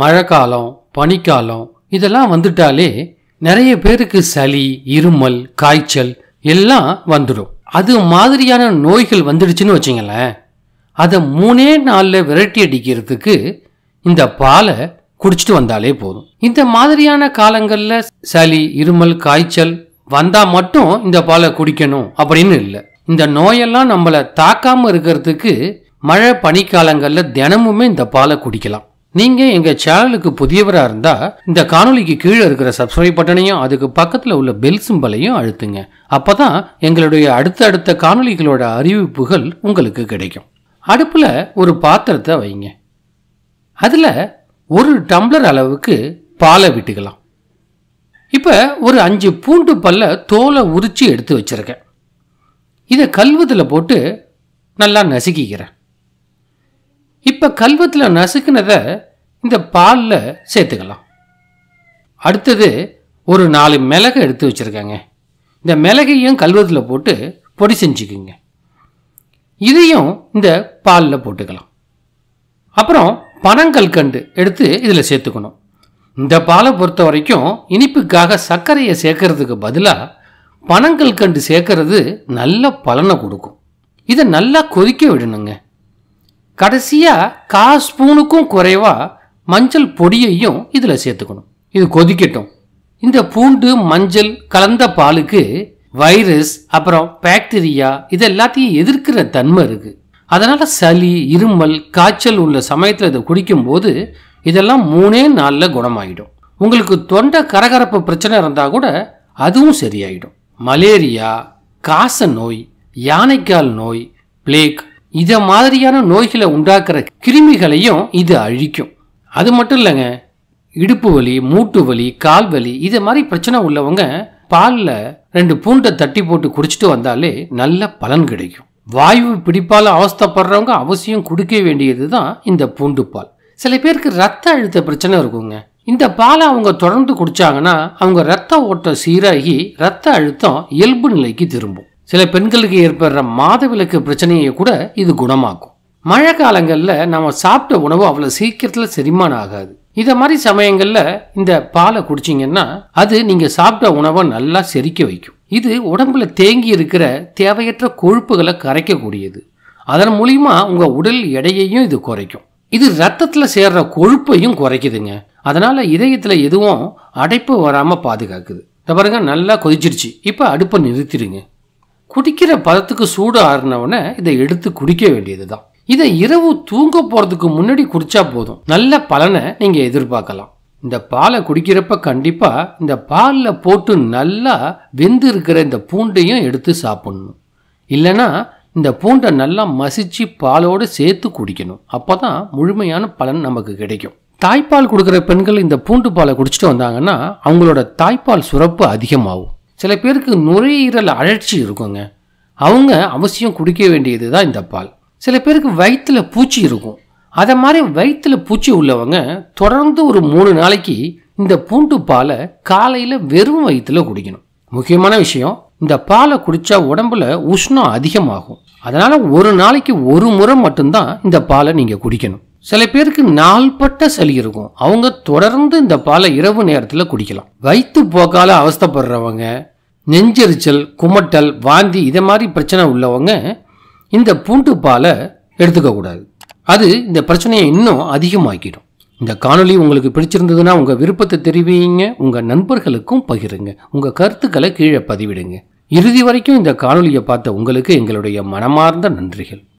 மழைக்காலம் பனிக்காலம் இதெல்லாம் வந்துட்டாலே நிறைய பேருக்கு சளி இருமல் காய்ச்சல் எல்லாம் வந்துடும் அது மாதிரியான நோய்கள் வந்துடுச்சுன்னு வச்சிங்களேன் அதை மூணே நாளில் விரட்டி அடிக்கிறதுக்கு இந்த பாலை குடிச்சிட்டு வந்தாலே போதும் இந்த மாதிரியான காலங்களில் சளி இருமல் காய்ச்சல் வந்தால் மட்டும் இந்த பாலை குடிக்கணும் அப்படின்னு இல்லை இந்த நோயெல்லாம் நம்மளை தாக்காமல் இருக்கிறதுக்கு மழை பனிக்காலங்களில் தினமுமே இந்த பாலை குடிக்கலாம் நீங்கள் எங்கள் சேனலுக்கு புதியவராக இருந்தால் இந்த காணொலிக்கு கீழே இருக்கிற சப்ஸ்கிரைப் பட்டனையும் அதுக்கு பக்கத்தில் உள்ள பெல் சிம்பலையும் அழுத்துங்க அப்போ தான் எங்களுடைய அடுத்த அடுத்த காணொலிகளோட அறிவிப்புகள் உங்களுக்கு கிடைக்கும் அடுப்பில் ஒரு பாத்திரத்தை வைங்க அதில் ஒரு டம்ளர் அளவுக்கு பாலை விட்டுக்கலாம் இப்போ ஒரு அஞ்சு பூண்டு பல்ல தோலை உரித்து எடுத்து வச்சுருக்கேன் இதை கல்வத்தில் போட்டு நல்லா நசுக்கிக்கிறேன் இப்போ கல்வத்தில் நசுக்கினதை இந்த பாலில் சேர்த்துக்கலாம் அடுத்தது ஒரு நாலு மிளகு எடுத்து வச்சுருக்கேங்க இந்த மிளகையும் கல்வத்தில் போட்டு பொடி செஞ்சுக்குங்க இதையும் இந்த பாலில் போட்டுக்கலாம் அப்புறம் பனங்கல்கண்டு எடுத்து இதில் சேர்த்துக்கணும் இந்த பாலை பொறுத்த வரைக்கும் இனிப்புக்காக சர்க்கரையை சேர்க்கறதுக்கு பதிலாக கண்டு சேர்க்கறது நல்ல பலனை கொடுக்கும் இதை நல்லா கொதிக்க விடணுங்க கடைசியாக கா ஸ்பூனுக்கும் குறைவாக மஞ்சள் பொடியையும் இதில் சேர்த்துக்கணும் இது கொதிக்கட்டும் இந்த பூண்டு மஞ்சள் கலந்த பாலுக்கு வைரஸ் அப்புறம் பாக்டீரியா இது எல்லாத்தையும் எதிர்க்கிற தன்மை இருக்கு அதனால சளி இருமல் காய்ச்சல் உள்ள சமயத்தில் இதை குடிக்கும் போது இதெல்லாம் மூணே நாளில் குணமாயிடும் உங்களுக்கு தொண்டை கரகரப்பு பிரச்சனை இருந்தால் கூட அதுவும் சரியாயிடும் மலேரியா காச நோய் யானைக்கால் நோய் பிளேக் இதை மாதிரியான நோய்களை உண்டாக்குற கிருமிகளையும் இது அழிக்கும் அது மட்டும் இல்லைங்க இடுப்பு வலி மூட்டு வலி கால் வலி இது மாதிரி பிரச்சனை உள்ளவங்க பாலில் ரெண்டு பூண்டை தட்டி போட்டு குடிச்சிட்டு வந்தாலே நல்ல பலன் கிடைக்கும் வாயு பிடிப்பால் அவஸ்தப்படுறவங்க அவசியம் குடிக்க வேண்டியது தான் இந்த பூண்டு பால் சில பேருக்கு ரத்த அழுத்த பிரச்சனை இருக்குங்க இந்த பாலை அவங்க தொடர்ந்து குடித்தாங்கன்னா அவங்க ரத்த ஓட்டம் சீராகி ரத்த அழுத்தம் இயல்பு நிலைக்கு திரும்பும் சில பெண்களுக்கு ஏற்படுற மாதவிலக்கு பிரச்சனையை கூட இது குணமாக்கும் மழை காலங்களில் நம்ம சாப்பிட்ட உணவு அவ்வளோ சீக்கிரத்தில் செரிமானம் ஆகாது இதை மாதிரி சமயங்களில் இந்த பாலை குடிச்சிங்கன்னா அது நீங்கள் சாப்பிட்ட உணவை நல்லா செரிக்க வைக்கும் இது உடம்புல தேங்கி இருக்கிற தேவையற்ற கொழுப்புகளை கரைக்கக்கூடியது அதன் மூலியமா உங்கள் உடல் எடையையும் இது குறைக்கும் இது ரத்தத்தில் சேர்ற கொழுப்பையும் குறைக்குதுங்க அதனால் இதயத்தில் எதுவும் அடைப்பு வராமல் பாதுகாக்குது இந்த பாருங்க நல்லா கொதிச்சிருச்சு இப்போ அடுப்பை நிறுத்திடுங்க குடிக்கிற பதத்துக்கு சூடு ஆறினவுடனே இதை எடுத்து குடிக்க வேண்டியது தான் இதை இரவு தூங்க போகிறதுக்கு முன்னாடி குடித்தா போதும் நல்ல பலனை நீங்கள் எதிர்பார்க்கலாம் இந்த பாலை குடிக்கிறப்ப கண்டிப்பாக இந்த பாலில் போட்டு நல்லா வெந்து இருக்கிற இந்த பூண்டையும் எடுத்து சாப்பிடணும் இல்லைன்னா இந்த பூண்டை நல்லா மசிச்சு பாலோடு சேர்த்து குடிக்கணும் அப்போ தான் முழுமையான பலன் நமக்கு கிடைக்கும் தாய்ப்பால் கொடுக்குற பெண்கள் இந்த பூண்டு பாலை குடிச்சிட்டு வந்தாங்கன்னா அவங்களோட தாய்ப்பால் சுரப்பு அதிகமாகும் சில பேருக்கு நுரையீரல் அழற்சி இருக்குங்க அவங்க அவசியம் குடிக்க வேண்டியது தான் இந்த பால் சில பேருக்கு வயிற்றில் பூச்சி இருக்கும் அதை மாதிரி வயிற்றில் பூச்சி உள்ளவங்க தொடர்ந்து ஒரு மூணு நாளைக்கு இந்த பூண்டு பாலை காலையில் வெறும் வயிற்றில் குடிக்கணும் முக்கியமான விஷயம் இந்த பாலை குடித்தா உடம்புல உஷ்ணம் அதிகமாகும் அதனால் ஒரு நாளைக்கு ஒரு முறை மட்டும்தான் இந்த பாலை நீங்கள் குடிக்கணும் சில பேருக்கு நாள்பட்ட சளி இருக்கும் அவங்க தொடர்ந்து இந்த பாலை இரவு நேரத்தில் குடிக்கலாம் வயிற்று போக்கால அவஸ்தப்படுறவங்க நெஞ்செரிச்சல் குமட்டல் வாந்தி இதை மாதிரி பிரச்சனை உள்ளவங்க இந்த பூண்டு பாலை எடுத்துக்கக்கூடாது அது இந்த பிரச்சனையை இன்னும் அதிகமாக்கிடும் இந்த காணொலி உங்களுக்கு பிடிச்சிருந்ததுன்னா உங்கள் விருப்பத்தை தெரிவிங்க உங்கள் நண்பர்களுக்கும் பகிருங்க உங்கள் கருத்துக்களை கீழே பதிவிடுங்க இறுதி வரைக்கும் இந்த காணொலியை பார்த்த உங்களுக்கு எங்களுடைய மனமார்ந்த நன்றிகள்